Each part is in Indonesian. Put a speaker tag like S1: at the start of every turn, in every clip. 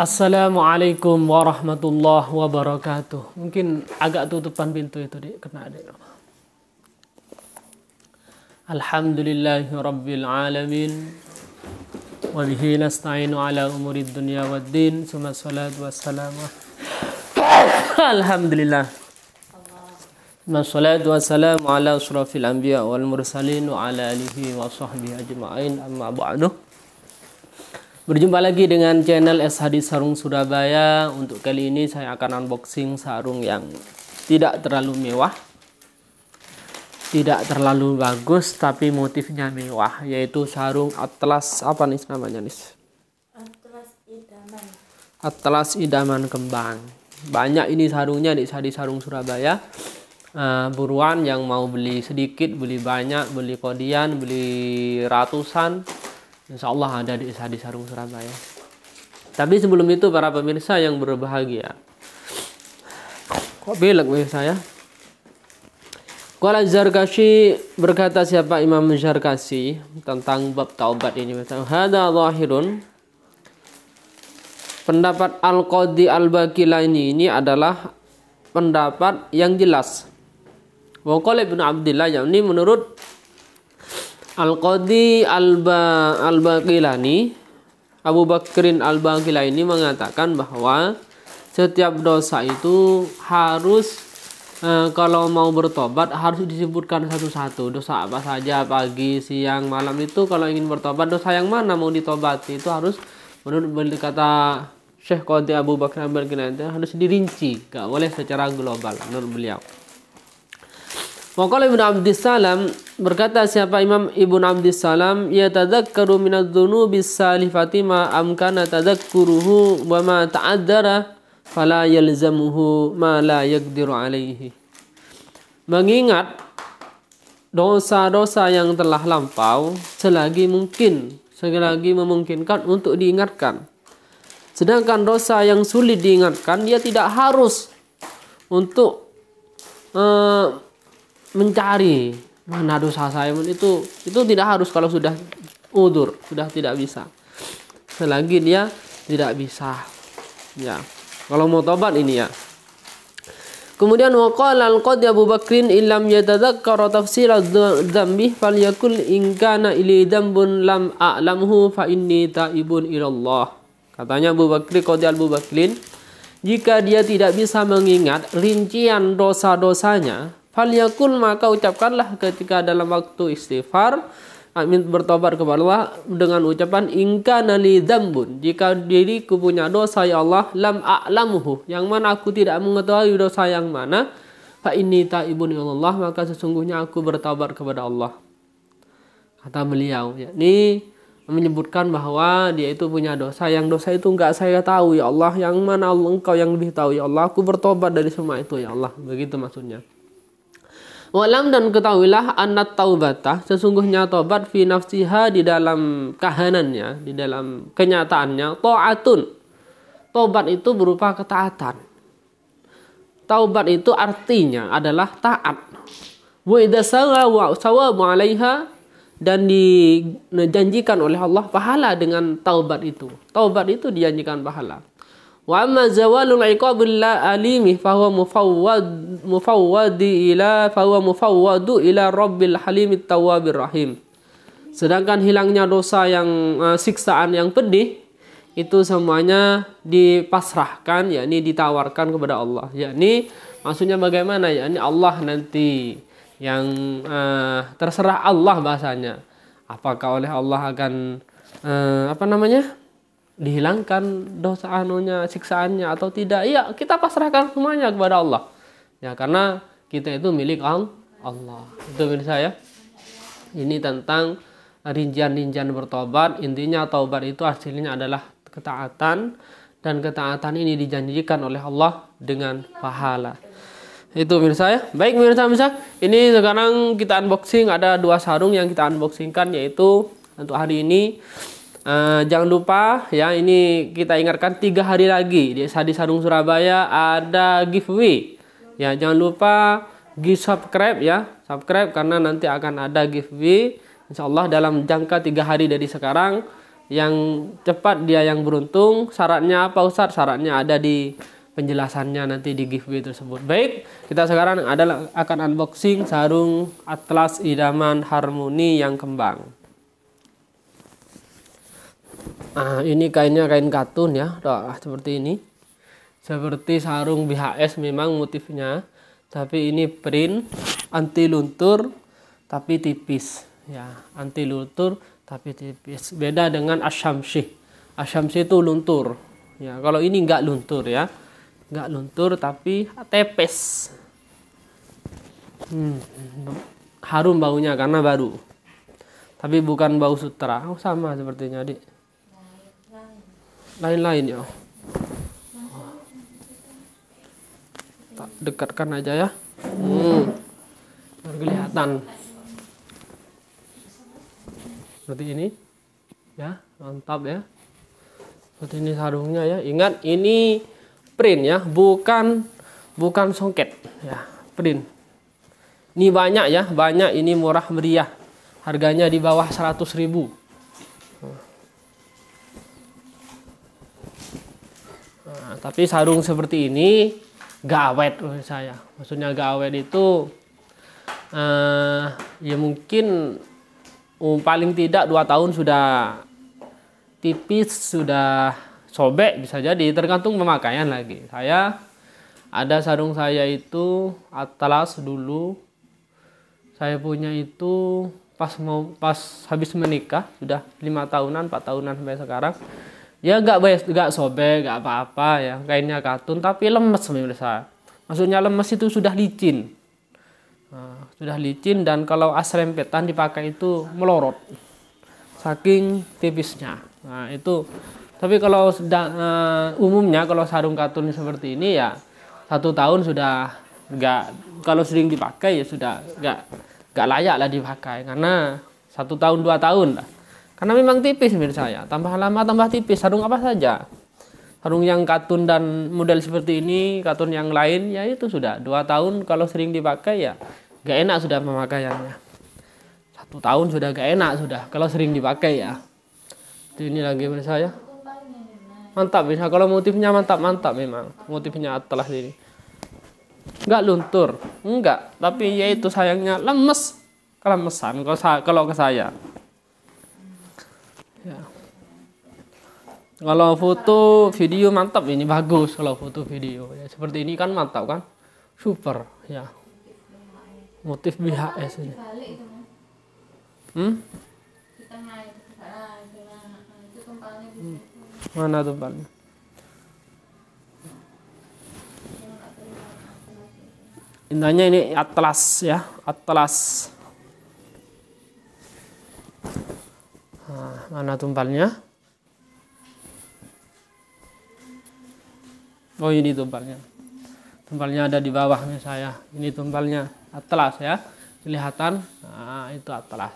S1: Assalamualaikum warahmatullahi wabarakatuh. Mungkin agak tutupan pintu itu dik, kena dik. Alhamdulillahi rabbil alamin. Wa bihi nasta'inu ala umuri dunya waddin. din. salat wa salam. Alhamdulillah. wa salam. ala asrafil anbiya wal mursalin wa ala alihi wa sahbihi ajma'in amma ba'du. Berjumpa lagi dengan channel SHD Sarung Surabaya. Untuk kali ini saya akan unboxing sarung yang tidak terlalu mewah. Tidak terlalu bagus tapi motifnya mewah, yaitu sarung atlas apa nih namanya, Nis? Atlas idaman. Atlas idaman kembang. Banyak ini sarungnya di SHD Sarung Surabaya. Uh, buruan yang mau beli sedikit, beli banyak, beli kodian, beli ratusan Insya Allah ada di di Sarung Surabaya. Tapi sebelum itu para pemirsa yang berbahagia. Kok belek pemirsa ya? Kuala Zarkashi berkata siapa Imam Zarkashi tentang bab taubat ini. Hada zahirun. Pendapat Al-Qadi Al-Bakilani ini adalah pendapat yang jelas. Wa Ibn Abdillah ini menurut Al-Qadi Alba Al-Baqilani Abu Bakrin Al-Baqilani mengatakan bahwa setiap dosa itu harus e, kalau mau bertobat harus disebutkan satu-satu dosa apa saja pagi siang malam itu kalau ingin bertobat dosa yang mana mau ditobati itu harus menurut kata Syekh Qadi Abu Bakar Al-Baqilani harus dirinci gak boleh secara global menurut beliau Waqala Ibnu salam berkata siapa Imam Ibnu Salam ya tadzakkaru minadz dzunubi salifati ma amkana tadzakkuruhu wa ma ta'addara fala yalzamuhu ma la yaqdiru alaihi. Mengingat dosa-dosa yang telah lampau selagi mungkin selagi memungkinkan untuk diingatkan. Sedangkan dosa yang sulit diingatkan dia tidak harus untuk uh, mencari mana dosa saya itu itu tidak harus kalau sudah udur sudah tidak bisa selagi dia tidak bisa ya kalau mau tobat ini ya Kemudian waqala al-qadi Abu Bakrin illam yatadhakkara tafsir dzambi yakul in kana ili dzambun lam a'lamhu fa inni taibun ila Allah. Katanya Abu Bakri Qadi Abu Bakrin, jika dia tidak bisa mengingat rincian dosa-dosanya, Falyakul maka ucapkanlah ketika dalam waktu istighfar amin ah, bertobat kepada Allah dengan ucapan Inka nali dambun jika diriku punya dosa ya Allah lam a'lamuhu yang mana aku tidak mengetahui dosa yang mana fa ini taibun ya Allah maka sesungguhnya aku bertobat kepada Allah kata beliau yakni menyebutkan bahwa dia itu punya dosa yang dosa itu enggak saya tahu ya Allah yang mana Allah, engkau yang lebih tahu ya Allah aku bertobat dari semua itu ya Allah begitu maksudnya Walam dan ketahuilah anak taubatah sesungguhnya taubat fi nafsiha di dalam kahanannya, di dalam kenyataannya taatun. Taubat itu berupa ketaatan. Taubat itu artinya adalah taat. Wa idza wa sawabu 'alaiha dan dijanjikan oleh Allah pahala dengan taubat itu. Taubat itu dijanjikan pahala. Wa amma zawalul iqabil la alimi fahuwa mufawwad mufawwadi ila fahuwa mufawwadu ila rabbil halimit tawwabir rahim. Sedangkan hilangnya dosa yang uh, siksaan yang pedih itu semuanya dipasrahkan yakni ditawarkan kepada Allah. Yakni maksudnya bagaimana? Yakni Allah nanti yang uh, terserah Allah bahasanya. Apakah oleh Allah akan uh, apa namanya? dihilangkan dosa anunya siksaannya atau tidak ya kita pasrahkan semuanya kepada Allah ya karena kita itu milik Allah itu pemirsa saya ini tentang rincian-rincian bertobat intinya taubat itu hasilnya adalah ketaatan dan ketaatan ini dijanjikan oleh Allah dengan pahala itu pemirsa ya baik pemirsa pemirsa ini sekarang kita unboxing ada dua sarung yang kita unboxingkan yaitu untuk hari ini Uh, jangan lupa ya ini kita ingatkan tiga hari lagi di Sadi Sarung Surabaya ada giveaway ya jangan lupa di subscribe ya subscribe karena nanti akan ada giveaway Insya Allah dalam jangka tiga hari dari sekarang yang cepat dia yang beruntung syaratnya apa Ustaz syaratnya ada di penjelasannya nanti di giveaway tersebut baik kita sekarang adalah akan unboxing sarung atlas idaman harmoni yang kembang Nah, ini kainnya kain katun ya, Tuh, ah, seperti ini. Seperti sarung BHS memang motifnya, tapi ini print anti luntur tapi tipis ya, anti luntur tapi tipis. Beda dengan asyamsi. Asyamsi itu luntur. Ya, kalau ini enggak luntur ya. Enggak luntur tapi tepes. Hmm, harum baunya karena baru. Tapi bukan bau sutra. Oh, sama sepertinya, Dik lain-lain ya tak dekatkan aja ya hmm. kelihatan seperti ini ya mantap ya seperti ini sarungnya ya ingat ini print ya bukan bukan songket ya print ini banyak ya banyak ini murah meriah harganya di bawah 100 ribu Nah, tapi sarung seperti ini gak awet menurut saya. Maksudnya gak awet itu uh, ya mungkin um, paling tidak dua tahun sudah tipis, sudah sobek bisa jadi tergantung pemakaian lagi. Saya ada sarung saya itu atlas dulu saya punya itu pas mau pas habis menikah sudah lima tahunan empat tahunan sampai sekarang ya nggak banyak nggak sobek nggak apa-apa ya kainnya katun tapi lemes pemirsa maksudnya lemes itu sudah licin nah, sudah licin dan kalau as rempetan dipakai itu melorot saking tipisnya nah itu tapi kalau sedang, uh, eh, umumnya kalau sarung katun seperti ini ya satu tahun sudah nggak kalau sering dipakai ya sudah nggak nggak layak lah dipakai karena satu tahun dua tahun lah karena memang tipis menurut saya. Tambah lama tambah tipis. Sarung apa saja. Sarung yang katun dan model seperti ini, katun yang lain ya itu sudah dua tahun kalau sering dipakai ya gak enak sudah pemakaiannya. Satu tahun sudah gak enak sudah kalau sering dipakai ya. Jadi ini lagi menurut saya. Mantap bisa kalau motifnya mantap mantap memang motifnya telah ini. Enggak luntur, enggak, tapi ya itu sayangnya lemes kelemesan kalau kalau ke saya ya. Kalau foto video mantap ini bagus kalau foto video ya seperti ini kan mantap kan super ya motif BHS ini. Hmm? Mana tuh palnya? Intinya ini atlas ya, atlas. mana tumpalnya oh ini tumpalnya tumpalnya ada di bawahnya saya ini tumpalnya atlas ya kelihatan nah, itu atlas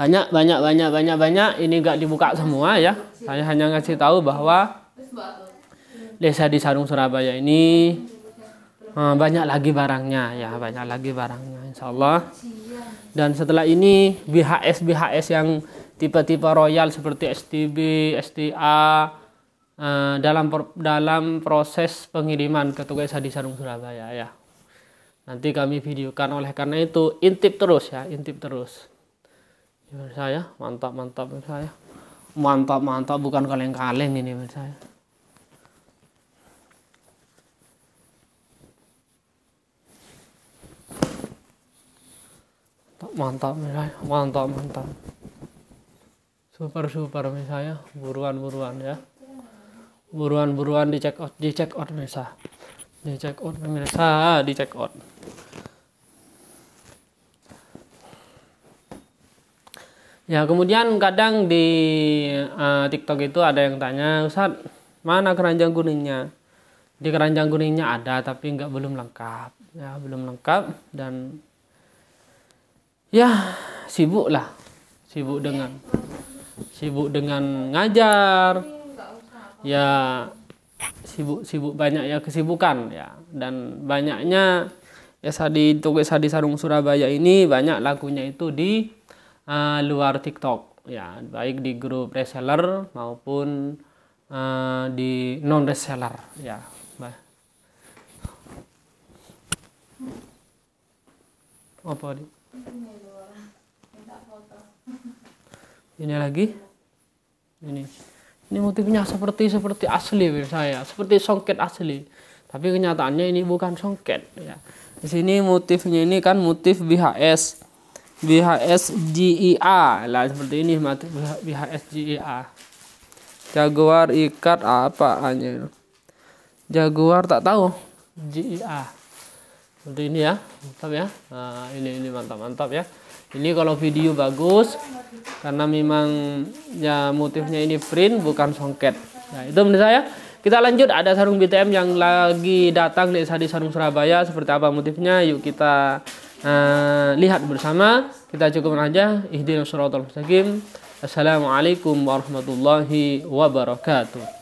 S1: banyak banyak banyak banyak banyak ini gak dibuka semua ya saya hanya ngasih tahu bahwa desa di Sarung Surabaya ini eh, banyak lagi barangnya ya banyak lagi barangnya insya Allah dan setelah ini BHS BHS yang tipe-tipe royal seperti STB, STA uh, eh, dalam dalam proses pengiriman ke tugas di Sarung Surabaya ya. Nanti kami videokan oleh karena itu intip terus ya, intip terus. Menurut saya mantap mantap menurut saya. Mantap mantap bukan kaleng-kaleng ini menurut saya. mantap misalnya mantap mantap super super misalnya buruan buruan ya buruan buruan di check out di check out misa, di check out pemirsa di check out Ya kemudian kadang di uh, TikTok itu ada yang tanya, Ustad mana keranjang kuningnya? Di keranjang kuningnya ada tapi nggak belum lengkap, ya belum lengkap dan ya sibuk lah sibuk dengan sibuk dengan ngajar ya sibuk sibuk banyak ya kesibukan ya dan banyaknya ya sadi tugas sadi sarung Surabaya ini banyak lakunya itu di uh, luar TikTok ya baik di grup reseller maupun uh, di non reseller ya apa di ini lagi ini ini motifnya seperti seperti asli saya seperti songket asli tapi kenyataannya ini bukan songket ya di sini motifnya ini kan motif BHS BHS GIA e lah seperti ini motif BHS GIA e Jaguar ikat apa aja Jaguar tak tahu GIA e untuk ini ya, mantap ya. Nah, ini ini mantap mantap ya. Ini kalau video bagus karena memang ya motifnya ini print bukan songket. Nah, itu menurut saya. Kita lanjut ada sarung BTM yang lagi datang di Sadi Sarung Surabaya seperti apa motifnya yuk kita uh, lihat bersama. Kita cukup aja. Ihdinas suratul mustaqim. Assalamualaikum warahmatullahi wabarakatuh.